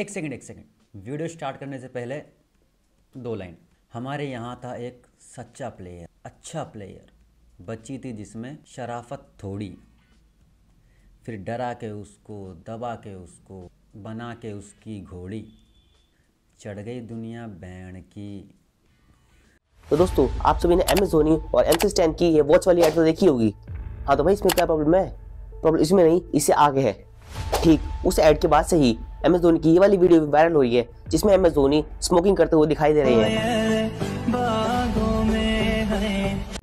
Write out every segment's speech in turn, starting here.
एक सेकंड एक second video start करने से पहले दो लाइन हमारे यहाँ था एक सच्चा प्लेयर अच्छा प्लेयर बची थी जिसमें शराफत थोड़ी फिर डरा के उसको दबा के उसको बना के उसकी घोड़ी चढ़ गई दुनिया बैण की तो दोस्तों आप सभी ने एम एस धोनी और एम सी स्टैन की ये वॉच वाली एड तो देखी होगी हाँ तो भाई इसमें क्या प्रॉब्लम है प्रॉब्लम इसमें नहीं इससे आगे है ठीक उस एड के बाद से ही एम एस धोनी की ये वाली वीडियो भी वायरल हो रही है जिसमें एम एस धोनी स्मोकिंग करते हुए दिखाई दे रहे हैं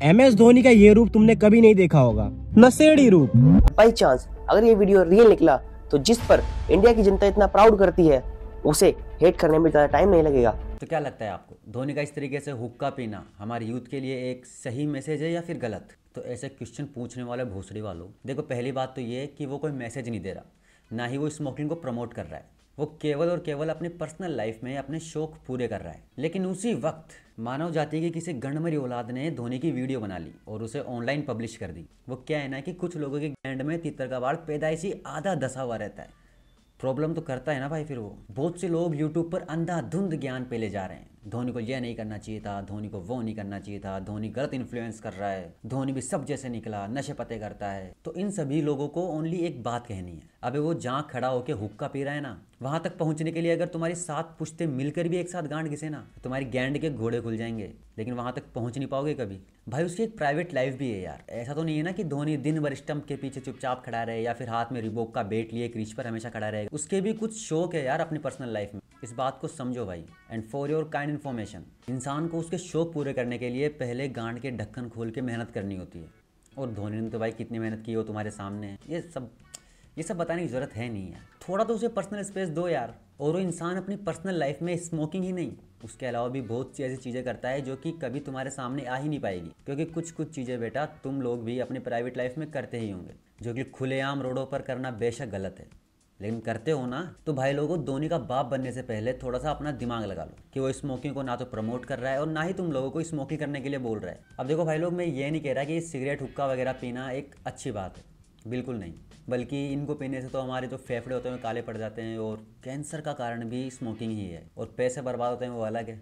एम एस धोनी का ये रूप तुमने कभी नहीं देखा होगा नशेड़ी रूप बाई चांस अगर ये वीडियो रियल निकला तो जिस पर इंडिया की जनता इतना प्राउड करती है उसे हेट करने में ज़्यादा टाइम नहीं लगेगा तो क्या लगता है आपको धोनी का इस तरीके से हुक्का पीना हमारे यूथ के लिए एक सही मैसेज है या फिर गलत तो ऐसे क्वेश्चन पूछने वाले भोसड़ी वालों देखो पहली बात तो ये है कि वो कोई मैसेज नहीं दे रहा ना ही वो स्मोकिंग को प्रमोट कर रहा है वो केवल और केवल अपने पर्सनल लाइफ में अपने शौक पूरे कर रहा है लेकिन उसी वक्त मानव जाति की किसी गणमरी औलाद ने धोनी की वीडियो बना ली और उसे ऑनलाइन पब्लिश कर दी वो क्या है ना कि कुछ लोगों के गैंड में तितर का बाढ़ पैदाइशी आधा दसा हुआ रहता है प्रॉब्लम तो करता है ना भाई फिर वो बहुत से लोग यूट्यूब पर अंधाधुंध ज्ञान पे ले जा रहे हैं धोनी को यह नहीं करना चाहिए था धोनी को वो नहीं करना चाहिए था धोनी गलत इन्फ्लुएंस कर रहा है धोनी भी सब जैसे निकला नशे पते करता है तो इन सभी लोगों को ओनली एक बात कहनी है अबे वो जहाँ खड़ा होकर हुक्का पी रहा है ना वहाँ तक पहुँचने के लिए अगर तुम्हारी सात पुश्ते मिलकर भी एक साथ गांड घिसे ना तो तुम्हारी गैंड के घोड़े खुल जाएंगे लेकिन वहाँ तक पहुँच नहीं पाओगे कभी भाई उसकी एक प्राइवेट लाइफ भी है यार ऐसा तो नहीं है ना कि धोनी दिन भर स्टम्प के पीछे चुपचाप खड़ा रहे या फिर हाथ में रिबोक का बेट लिए क्रीच पर हमेशा खड़ा रहे उसके भी कुछ शौक है यार अपनी पर्सनल लाइफ में इस बात को समझो भाई and for your kind information इंसान को उसके शौक पूरे करने के लिए पहले गांड के ढक्कन खोल के मेहनत करनी होती है और धोनी ने तो भाई कितनी मेहनत की हो तुम्हारे सामने ये सब ये सब बताने की ज़रूरत है नहीं यार थोड़ा तो उसे पर्सनल स्पेस दो यार और वो इंसान अपनी पर्सनल लाइफ में स्मोकिंग ही नहीं उसके अलावा भी बहुत सी ऐसी चीज़ें करता है जो कि कभी तुम्हारे सामने आ ही नहीं पाएगी क्योंकि कुछ कुछ चीज़ें बेटा तुम लोग भी अपनी प्राइवेट लाइफ में करते ही होंगे जो कि खुलेआम रोडों पर करना बेशक गलत है लेकिन करते हो ना तो भाई लोगों धोनी का बाप बनने से पहले थोड़ा सा अपना दिमाग लगा लो कि वो स्मोकिंग को ना तो प्रमोट कर रहा है और ना ही तुम लोगों को स्मोकिंग करने के लिए बोल रहा है अब देखो भाई लोग मैं ये नहीं कह रहा कि सिगरेट हुक्का वगैरह पीना एक अच्छी बात है बिल्कुल नहीं बल्कि इनको पीने से तो हमारे जो फेफड़े होते हैं काले पड़ जाते हैं और कैंसर का कारण भी स्मोकिंग ही है और पैसे बर्बाद होते हैं वो अलग है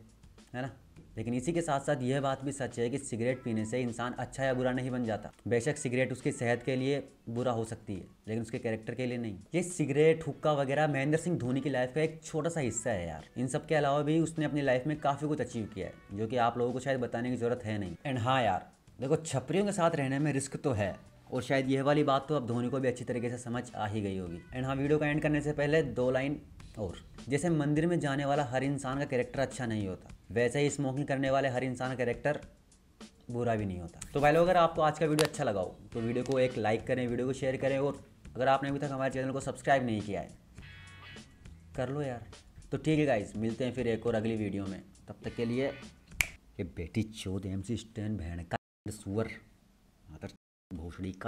है ना लेकिन इसी के साथ साथ यह बात भी सच है कि सिगरेट पीने से इंसान अच्छा या बुरा नहीं बन जाता बेशक सिगरेट उसकी सेहत के लिए बुरा हो सकती है लेकिन उसके कैरेक्टर के लिए नहीं ये सिगरेट हुक्का वगैरह महेंद्र सिंह धोनी की लाइफ का एक छोटा सा हिस्सा है यार इन सब के अलावा भी उसने अपनी लाइफ में काफ़ी कुछ अचीव किया है जो कि आप लोगों को शायद बताने की जरूरत है नहीं एंड हाँ यार देखो छपरियों के साथ रहने में रिस्क तो है और शायद यह वाली बात तो अब धोनी को भी अच्छी तरीके से समझ आ ही गई होगी एंड हाँ वीडियो का एंड करने से पहले दो लाइन और जैसे मंदिर में जाने वाला हर इंसान का कैरेक्टर अच्छा नहीं होता वैसे ही स्मोकिंग करने वाले हर इंसान का कैरेक्टर बुरा भी नहीं होता तो भाई अगर आपको आज का वीडियो अच्छा लगा हो तो वीडियो को एक लाइक करें वीडियो को शेयर करें और अगर आपने अभी तक हमारे चैनल को सब्सक्राइब नहीं किया है कर लो यार तो ठीक है गाइज मिलते हैं फिर एक और अगली वीडियो में तब तक के लिए ये बेटी चौथ एम सी स्टैन भैन का सुअर भोसड़ी का